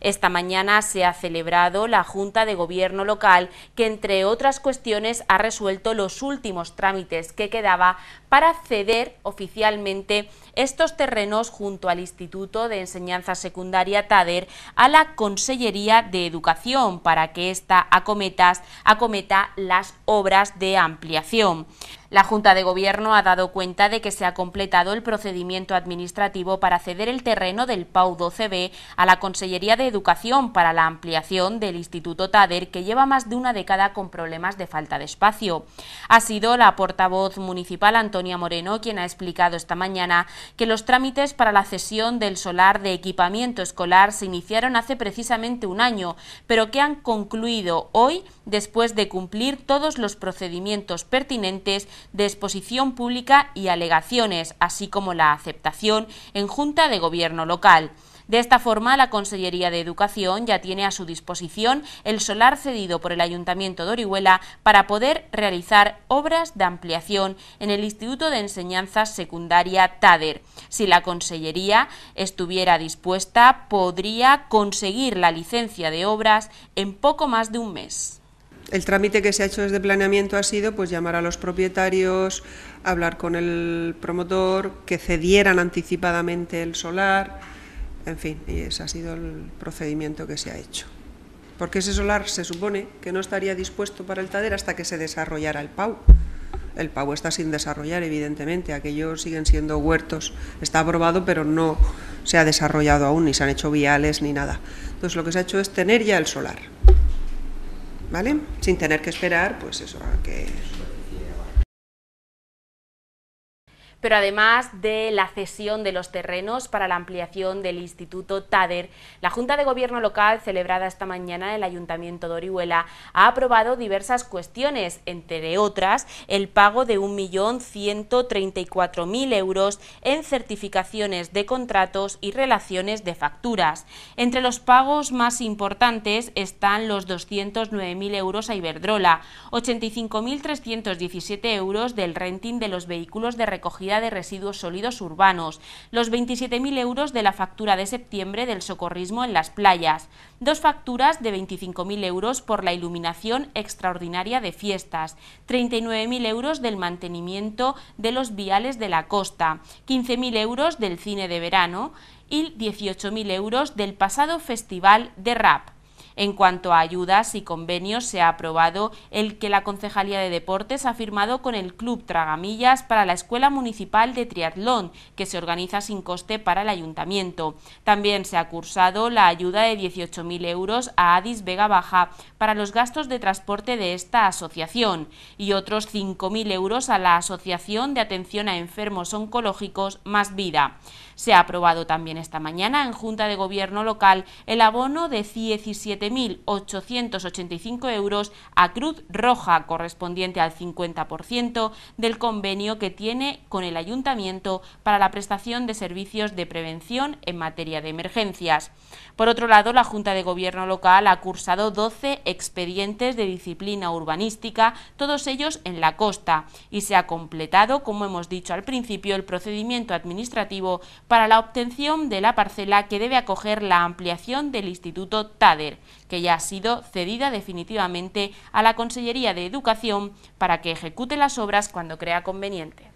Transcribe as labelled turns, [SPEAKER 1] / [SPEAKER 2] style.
[SPEAKER 1] Esta mañana se ha celebrado la Junta de Gobierno local que, entre otras cuestiones, ha resuelto los últimos trámites que quedaba para ceder oficialmente estos terrenos junto al Instituto de Enseñanza Secundaria TADER a la Consellería de Educación para que ésta acometa las obras de ampliación. La Junta de Gobierno ha dado cuenta de que se ha completado el procedimiento administrativo para ceder el terreno del PAU 12B a la Consellería de Educación para la ampliación del Instituto TADER, que lleva más de una década con problemas de falta de espacio. Ha sido la portavoz municipal Antonia Moreno quien ha explicado esta mañana que los trámites para la cesión del solar de equipamiento escolar se iniciaron hace precisamente un año, pero que han concluido hoy después de cumplir todos los procedimientos pertinentes de exposición pública y alegaciones, así como la aceptación en Junta de Gobierno local. De esta forma, la Consellería de Educación ya tiene a su disposición el solar cedido por el Ayuntamiento de Orihuela para poder realizar obras de ampliación en el Instituto de Enseñanza Secundaria TADER. Si la Consellería estuviera dispuesta, podría conseguir la licencia de obras en poco más de un mes el
[SPEAKER 2] trámite que se ha hecho desde planeamiento ha sido pues llamar a los propietarios, hablar con el promotor, que cedieran anticipadamente el solar, en fin, y ese ha sido el procedimiento que se ha hecho. Porque ese solar se supone que no estaría dispuesto para el TADER hasta que se desarrollara el PAU. El PAU está sin desarrollar, evidentemente, aquellos siguen siendo huertos. Está aprobado, pero no se ha desarrollado aún, ni se han hecho viales ni nada. Entonces lo que se ha hecho es tener ya el solar. ¿vale? Sin tener que esperar, pues eso, que
[SPEAKER 1] pero además de la cesión de los terrenos para la ampliación del Instituto TADER, la Junta de Gobierno Local, celebrada esta mañana en el Ayuntamiento de Orihuela, ha aprobado diversas cuestiones, entre otras, el pago de 1.134.000 euros en certificaciones de contratos y relaciones de facturas. Entre los pagos más importantes están los 209.000 euros a Iberdrola, 85.317 euros del renting de los vehículos de recogida de residuos sólidos urbanos, los 27.000 euros de la factura de septiembre del socorrismo en las playas, dos facturas de 25.000 euros por la iluminación extraordinaria de fiestas, 39.000 euros del mantenimiento de los viales de la costa, 15.000 euros del cine de verano y 18.000 euros del pasado festival de rap. En cuanto a ayudas y convenios, se ha aprobado el que la Concejalía de Deportes ha firmado con el Club Tragamillas para la Escuela Municipal de Triatlón, que se organiza sin coste para el Ayuntamiento. También se ha cursado la ayuda de 18.000 euros a Adis Vega Baja para los gastos de transporte de esta asociación y otros 5.000 euros a la Asociación de Atención a Enfermos Oncológicos Más Vida. Se ha aprobado también esta mañana en Junta de Gobierno local el abono de 17.885 euros a Cruz Roja, correspondiente al 50% del convenio que tiene con el Ayuntamiento para la prestación de servicios de prevención en materia de emergencias. Por otro lado, la Junta de Gobierno local ha cursado 12 expedientes de disciplina urbanística, todos ellos en la costa, y se ha completado, como hemos dicho al principio, el procedimiento administrativo para la obtención de la parcela que debe acoger la ampliación del Instituto TADER, que ya ha sido cedida definitivamente a la Consellería de Educación para que ejecute las obras cuando crea conveniente.